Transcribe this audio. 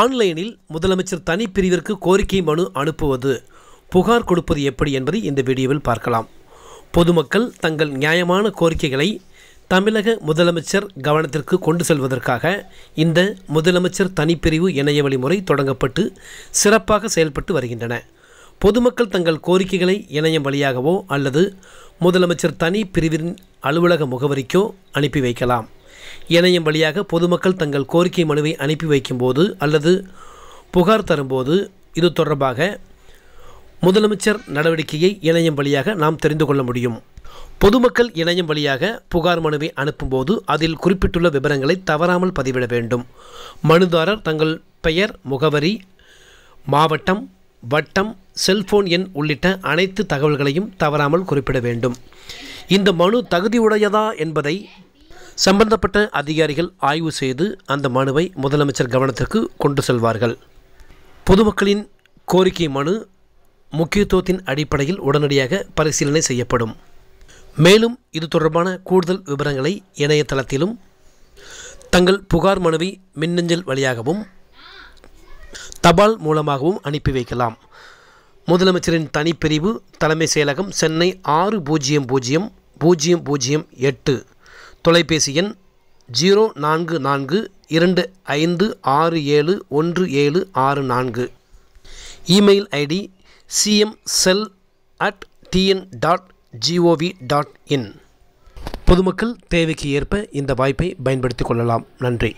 ஆன்லைனில் முதலமைச்சர் தனிப்பிரிவிற்கு கோரிக்கை மனு அனுப்புவது புகார் கொடுப்பது எப்படி என்பதை இந்த வீடியோவில் பார்க்கலாம் பொதுமக்கள் தங்கள் நியாயமான கோரிக்கைகளை தமிழக முதலமைச்சர் கவனத்திற்கு கொண்டு செல்வதற்காக இந்த முதலமைச்சர் தனிப்பிரிவு இணைய வழிமுறை தொடங்கப்பட்டு சிறப்பாக செயல்பட்டு வருகின்றன பொதுமக்கள் தங்கள் கோரிக்கைகளை இணையம் வழியாகவோ அல்லது முதலமைச்சர் தனி பிரிவின் அலுவலக முகவரிக்கோ அனுப்பி வைக்கலாம் இணையம் வழியாக பொதுமக்கள் தங்கள் கோரிக்கை மனுவை அனுப்பி வைக்கும்போது அல்லது புகார் தரும்போது இது தொடர்பாக முதலமைச்சர் நடவடிக்கையை இணையம் வழியாக நாம் தெரிந்து கொள்ள முடியும் பொதுமக்கள் இணையம் வழியாக புகார் மனுவை அனுப்பும்போது அதில் குறிப்பிட்டுள்ள விவரங்களை தவறாமல் பதிவிட வேண்டும் மனுதாரர் தங்கள் பெயர் முகவரி மாவட்டம் வட்டம் செல்போன் எண் உள்ளிட்ட அனைத்து தகவல்களையும் தவறாமல் குறிப்பிட வேண்டும் இந்த மனு தகுதியுடையதா என்பதை சம்பந்தப்பட்ட அதிகாரிகள் ஆய்வு செய்து அந்த மனுவை முதலமைச்சர் கவனத்திற்கு கொண்டு செல்வார்கள் பொதுமக்களின் கோரிக்கை மனு முக்கியத்துவத்தின் அடிப்படையில் உடனடியாக பரிசீலனை செய்யப்படும் மேலும் இது தொடர்பான கூடுதல் விவரங்களை இணையதளத்திலும் தங்கள் புகார் மனுவை மின்னஞ்சல் வழியாகவும் தபால் மூலமாகவும் அனுப்பி வைக்கலாம் முதலமைச்சரின் தனிப்பிரிவு தலைமை செயலகம் சென்னை ஆறு பூஜ்ஜியம் பூஜ்ஜியம் பூஜ்ஜியம் பூஜ்ஜியம் எட்டு தொலைபேசி எண் ஜீரோ நான்கு நான்கு இரண்டு ஐந்து ஆறு ஏழு ஒன்று ஏழு ஆறு நான்கு email ID CM cell at TN dot gov dot in பொதுமக்கள் தேவைக்கு ஏற்ப இந்த வாய்ப்பை பயன்படுத்திக் கொள்ளலாம் நன்றி